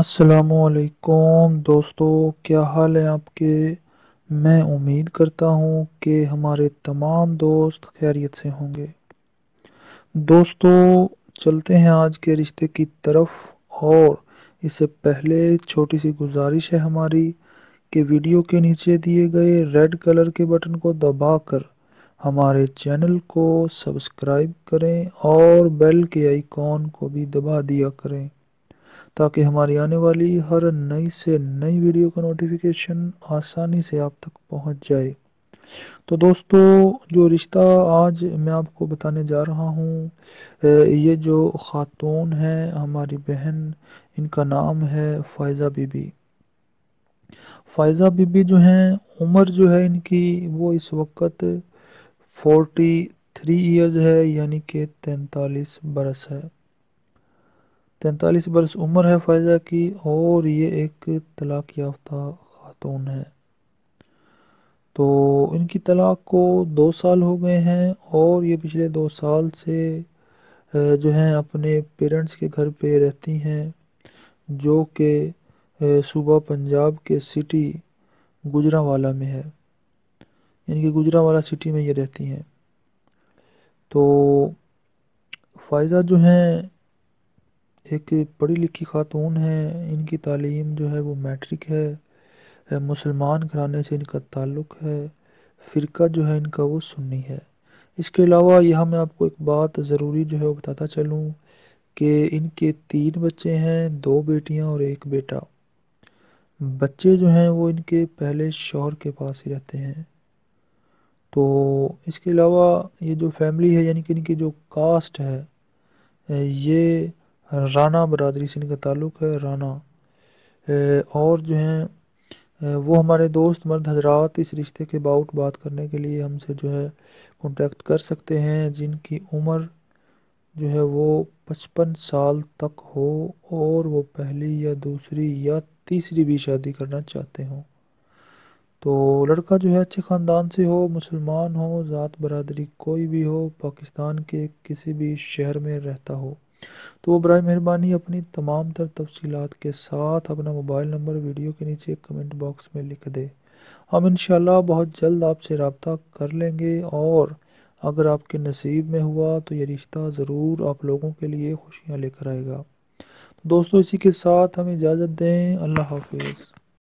असलकुम दोस्तों क्या हाल है आपके मैं उम्मीद करता हूँ कि हमारे तमाम दोस्त खैरियत से होंगे दोस्तों चलते हैं आज के रिश्ते की तरफ और इससे पहले छोटी सी गुजारिश है हमारी कि वीडियो के नीचे दिए गए रेड कलर के बटन को दबाकर हमारे चैनल को सब्सक्राइब करें और बेल के आइकॉन को भी दबा दिया करें ताकि हमारी आने वाली हर नई से नई वीडियो का नोटिफिकेशन आसानी से आप तक पहुंच जाए तो दोस्तों जो रिश्ता आज मैं आपको बताने जा रहा हूँ ये जो ख़ातून हैं हमारी बहन इनका नाम है फ़ायज़ा बीबी फ़ायज़ा बीबी जो हैं उम्र जो है इनकी वो इस वक्त फोर्टी थ्री ईयर्स है यानी कि तैतालीस बरस है तैंतालीस बरस उम्र है फायजा की और ये एक तलाक़ याफ्ता ख़ातून है तो इनकी तलाक़ को दो साल हो गए हैं और ये पिछले दो साल से जो हैं अपने पेरेंट्स के घर पे रहती हैं जो कि सूबा पंजाब के सिटी गुजरावाला में है इनकी गुजरावाला सिटी में ये रहती हैं तो फ़ायज़ा जो हैं एक पढ़ी लिखी खातून हैं इनकी तालीम जो है वो मैट्रिक है मुसलमान घराने से इनका ताल्लुक़ है फ़िरका जो है इनका वो सुन्नी है इसके अलावा यहाँ मैं आपको एक बात ज़रूरी जो है वो बताता चलूँ कि इनके तीन बच्चे हैं दो बेटियाँ और एक बेटा बच्चे जो हैं वो इनके पहले शोहर के पास ही रहते हैं तो इसके अलावा ये जो फैमिली है यानी कि इनकी जो कास्ट है ये राना बरदरी से इनका ताल्लुक़ है राना और जो हैं वो हमारे दोस्त मर्द हजरात इस रिश्ते के बाउट बात करने के लिए हमसे जो है कॉन्टेक्ट कर सकते हैं जिनकी उम्र जो है वो पचपन साल तक हो और वो पहली या दूसरी या तीसरी भी शादी करना चाहते हों तो लड़का जो है अच्छे ख़ानदान से हो मुसलमान हो ज़ात बरदरी कोई भी हो पाकिस्तान के किसी भी शहर में रहता हो तो वो बर मेहरबानी अपनी तमाम तर तफसीत के साथ अपना मोबाइल नंबर वीडियो के नीचे कमेंट बॉक्स में लिख दे हम इन बहुत जल्द आपसे रबता कर लेंगे और अगर आपके नसीब में हुआ तो ये रिश्ता ज़रूर आप लोगों के लिए खुशियाँ लेकर आएगा तो दोस्तों इसी के साथ हमें इजाज़त दें अल्लाह हाफिज़